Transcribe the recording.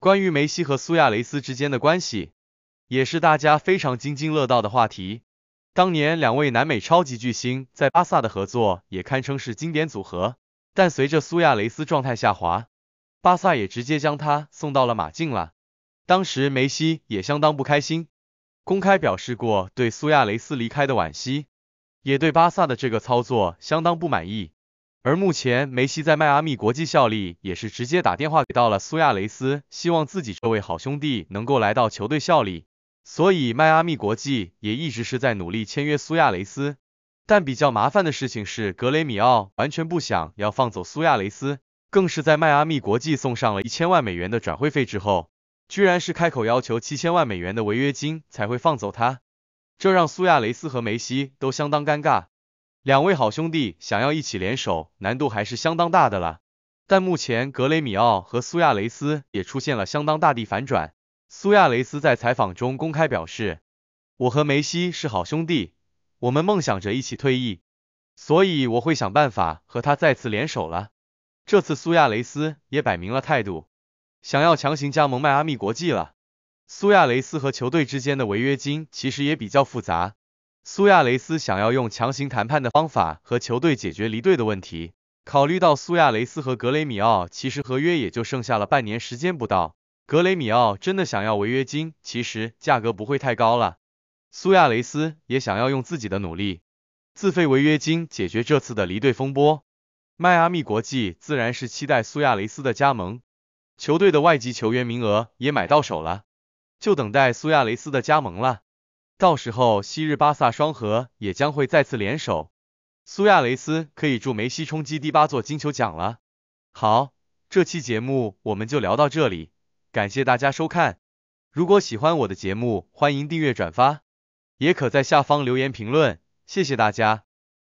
关于梅西和苏亚雷斯之间的关系，也是大家非常津津乐道的话题。当年两位南美超级巨星在巴萨的合作也堪称是经典组合，但随着苏亚雷斯状态下滑，巴萨也直接将他送到了马竞了。当时梅西也相当不开心，公开表示过对苏亚雷斯离开的惋惜，也对巴萨的这个操作相当不满意。而目前，梅西在迈阿密国际效力，也是直接打电话给到了苏亚雷斯，希望自己这位好兄弟能够来到球队效力。所以，迈阿密国际也一直是在努力签约苏亚雷斯。但比较麻烦的事情是，格雷米奥完全不想要放走苏亚雷斯，更是在迈阿密国际送上了一千万美元的转会费之后，居然是开口要求七千万美元的违约金才会放走他，这让苏亚雷斯和梅西都相当尴尬。两位好兄弟想要一起联手，难度还是相当大的了。但目前格雷米奥和苏亚雷斯也出现了相当大的反转。苏亚雷斯在采访中公开表示：“我和梅西是好兄弟，我们梦想着一起退役，所以我会想办法和他再次联手了。”这次苏亚雷斯也摆明了态度，想要强行加盟迈阿密国际了。苏亚雷斯和球队之间的违约金其实也比较复杂。苏亚雷斯想要用强行谈判的方法和球队解决离队的问题。考虑到苏亚雷斯和格雷米奥其实合约也就剩下了半年时间不到，格雷米奥真的想要违约金，其实价格不会太高了。苏亚雷斯也想要用自己的努力，自费违约金解决这次的离队风波。迈阿密国际自然是期待苏亚雷斯的加盟，球队的外籍球员名额也买到手了，就等待苏亚雷斯的加盟了。到时候，昔日巴萨双核也将会再次联手，苏亚雷斯可以助梅西冲击第八座金球奖了。好，这期节目我们就聊到这里，感谢大家收看。如果喜欢我的节目，欢迎订阅转发，也可在下方留言评论，谢谢大家。